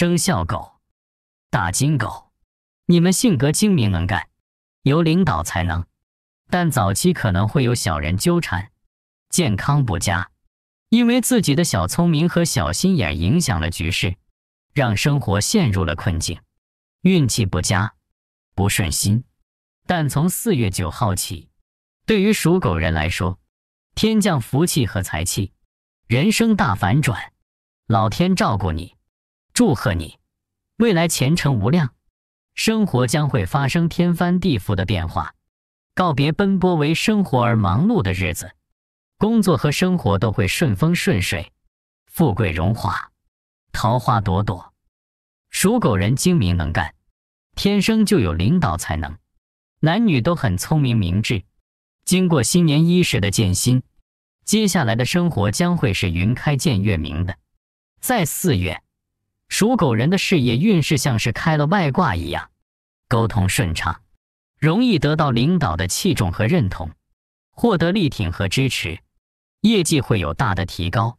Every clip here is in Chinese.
生肖狗，大金狗，你们性格精明能干，有领导才能，但早期可能会有小人纠缠，健康不佳，因为自己的小聪明和小心眼影响了局势，让生活陷入了困境，运气不佳，不顺心。但从四月九号起，对于属狗人来说，天降福气和财气，人生大反转，老天照顾你。祝贺你，未来前程无量，生活将会发生天翻地覆的变化，告别奔波为生活而忙碌的日子，工作和生活都会顺风顺水，富贵荣华，桃花朵朵。属狗人精明能干，天生就有领导才能，男女都很聪明明智。经过新年伊始的艰辛，接下来的生活将会是云开见月明的，在四月。属狗人的事业运势像是开了外挂一样，沟通顺畅，容易得到领导的器重和认同，获得力挺和支持，业绩会有大的提高。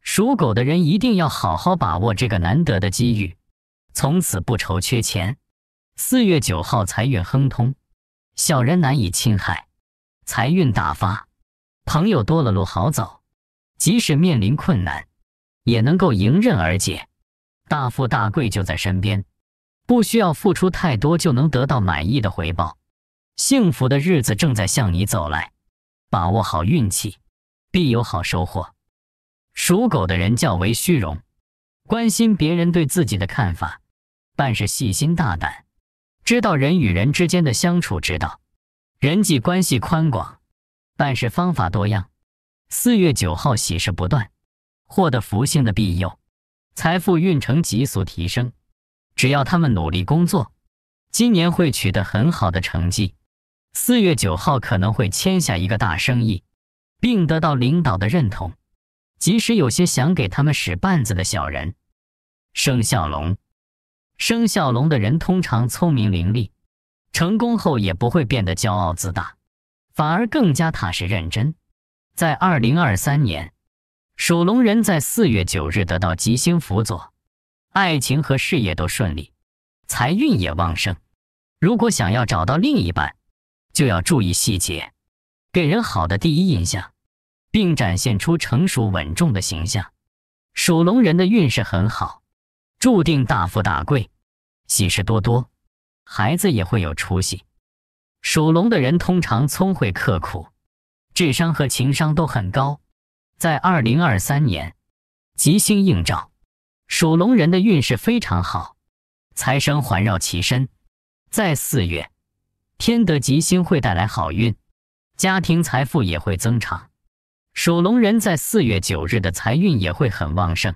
属狗的人一定要好好把握这个难得的机遇，从此不愁缺钱。四月九号财运亨通，小人难以侵害，财运大发，朋友多了路好走，即使面临困难，也能够迎刃而解。大富大贵就在身边，不需要付出太多就能得到满意的回报。幸福的日子正在向你走来，把握好运气，必有好收获。属狗的人较为虚荣，关心别人对自己的看法，办事细心大胆，知道人与人之间的相处之道，人际关系宽广，办事方法多样。四月九号喜事不断，获得福星的庇佑。财富运程急速提升，只要他们努力工作，今年会取得很好的成绩。四月九号可能会签下一个大生意，并得到领导的认同。即使有些想给他们使绊子的小人，生肖龙，生肖龙的人通常聪明伶俐，成功后也不会变得骄傲自大，反而更加踏实认真。在二零二三年。属龙人在四月九日得到吉星辅佐，爱情和事业都顺利，财运也旺盛。如果想要找到另一半，就要注意细节，给人好的第一印象，并展现出成熟稳重的形象。属龙人的运势很好，注定大富大贵，喜事多多，孩子也会有出息。属龙的人通常聪慧刻苦，智商和情商都很高。在二零二三年，吉星映照，属龙人的运势非常好，财生环绕其身。在四月，天德吉星会带来好运，家庭财富也会增长。属龙人在四月九日的财运也会很旺盛，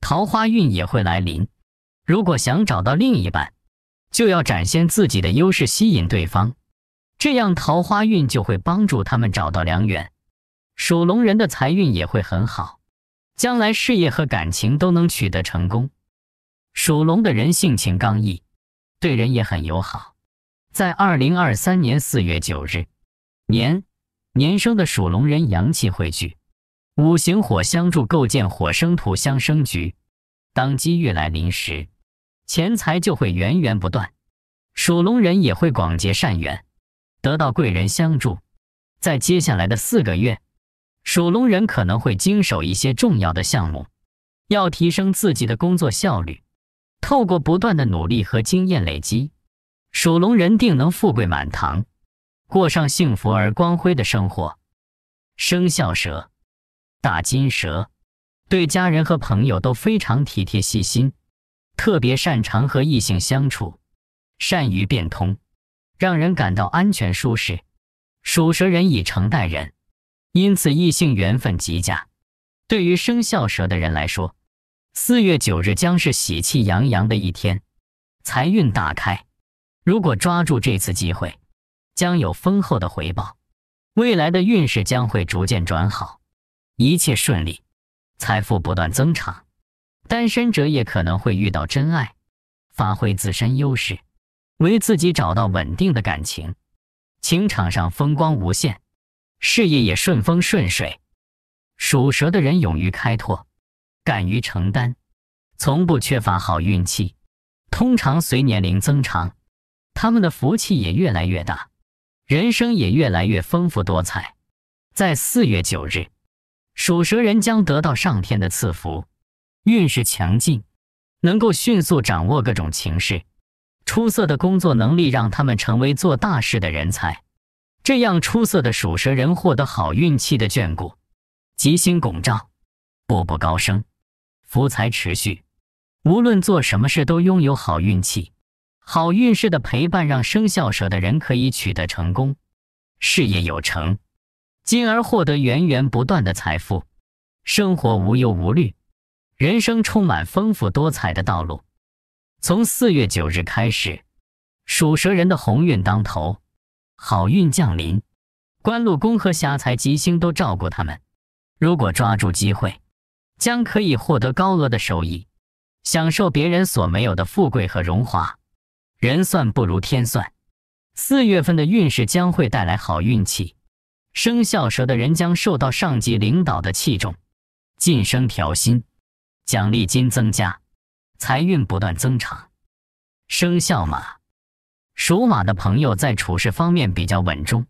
桃花运也会来临。如果想找到另一半，就要展现自己的优势，吸引对方，这样桃花运就会帮助他们找到良缘。属龙人的财运也会很好，将来事业和感情都能取得成功。属龙的人性情刚毅，对人也很友好。在二零二三年四月九日，年年生的属龙人阳气汇聚，五行火相助，构建火生土相生局。当机遇来临时，钱财就会源源不断。属龙人也会广结善缘，得到贵人相助。在接下来的四个月。属龙人可能会经手一些重要的项目，要提升自己的工作效率。透过不断的努力和经验累积，属龙人定能富贵满堂，过上幸福而光辉的生活。生肖蛇，大金蛇，对家人和朋友都非常体贴细心，特别擅长和异性相处，善于变通，让人感到安全舒适。属蛇人以诚待人。因此，异性缘分极佳。对于生肖蛇的人来说，四月九日将是喜气洋洋的一天，财运大开。如果抓住这次机会，将有丰厚的回报。未来的运势将会逐渐转好，一切顺利，财富不断增长。单身者也可能会遇到真爱，发挥自身优势，为自己找到稳定的感情，情场上风光无限。事业也顺风顺水，属蛇的人勇于开拓，敢于承担，从不缺乏好运气。通常随年龄增长，他们的福气也越来越大，人生也越来越丰富多彩。在四月九日，属蛇人将得到上天的赐福，运势强劲，能够迅速掌握各种情势。出色的工作能力让他们成为做大事的人才。这样出色的属蛇人获得好运气的眷顾，吉星拱照，步步高升，福财持续。无论做什么事都拥有好运气，好运势的陪伴让生肖蛇的人可以取得成功，事业有成，进而获得源源不断的财富，生活无忧无虑，人生充满丰富多彩的道路。从四月九日开始，属蛇人的鸿运当头。好运降临，官禄宫和霞财吉星都照顾他们。如果抓住机会，将可以获得高额的收益，享受别人所没有的富贵和荣华。人算不如天算，四月份的运势将会带来好运气。生肖蛇的人将受到上级领导的器重，晋升调薪，奖励金增加，财运不断增长。生肖马。属马的朋友在处事方面比较稳重，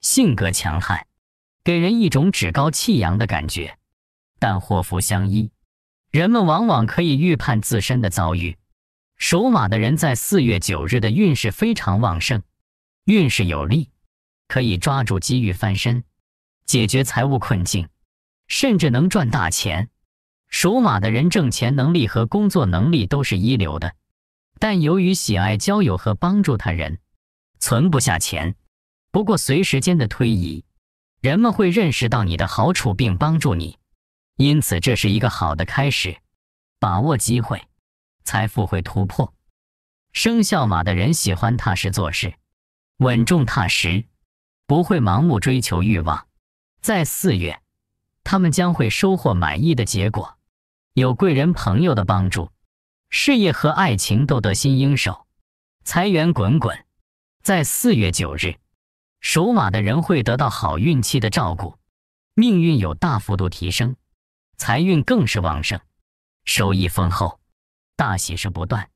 性格强悍，给人一种趾高气扬的感觉。但祸福相依，人们往往可以预判自身的遭遇。属马的人在四月九日的运势非常旺盛，运势有利，可以抓住机遇翻身，解决财务困境，甚至能赚大钱。属马的人挣钱能力和工作能力都是一流的。但由于喜爱交友和帮助他人，存不下钱。不过随时间的推移，人们会认识到你的好处并帮助你，因此这是一个好的开始。把握机会，财富会突破。生肖马的人喜欢踏实做事，稳重踏实，不会盲目追求欲望。在四月，他们将会收获满意的结果，有贵人朋友的帮助。事业和爱情都得心应手，财源滚滚。在四月九日，属马的人会得到好运气的照顾，命运有大幅度提升，财运更是旺盛，收益丰厚，大喜事不断，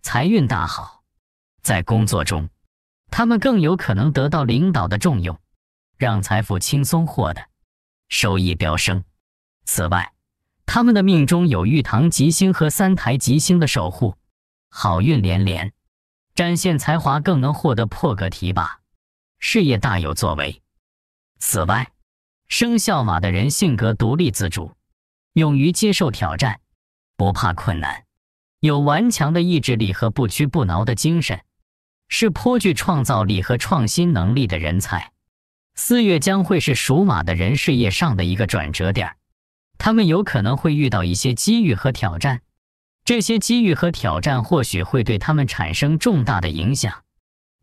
财运大好。在工作中，他们更有可能得到领导的重用，让财富轻松获得，收益飙升。此外，他们的命中有玉堂吉星和三台吉星的守护，好运连连，展现才华更能获得破格提拔，事业大有作为。此外，生肖马的人性格独立自主，勇于接受挑战，不怕困难，有顽强的意志力和不屈不挠的精神，是颇具创造力和创新能力的人才。四月将会是属马的人事业上的一个转折点。他们有可能会遇到一些机遇和挑战，这些机遇和挑战或许会对他们产生重大的影响。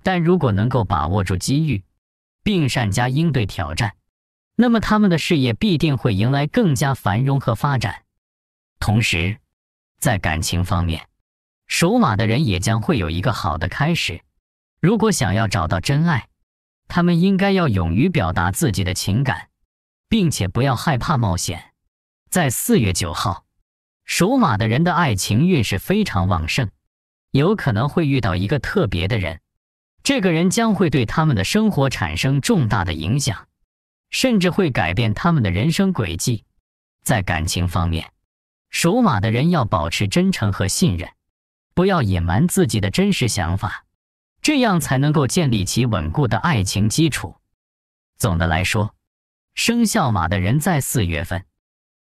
但如果能够把握住机遇，并善加应对挑战，那么他们的事业必定会迎来更加繁荣和发展。同时，在感情方面，属马的人也将会有一个好的开始。如果想要找到真爱，他们应该要勇于表达自己的情感，并且不要害怕冒险。在四月九号，属马的人的爱情运势非常旺盛，有可能会遇到一个特别的人，这个人将会对他们的生活产生重大的影响，甚至会改变他们的人生轨迹。在感情方面，属马的人要保持真诚和信任，不要隐瞒自己的真实想法，这样才能够建立起稳固的爱情基础。总的来说，生肖马的人在四月份。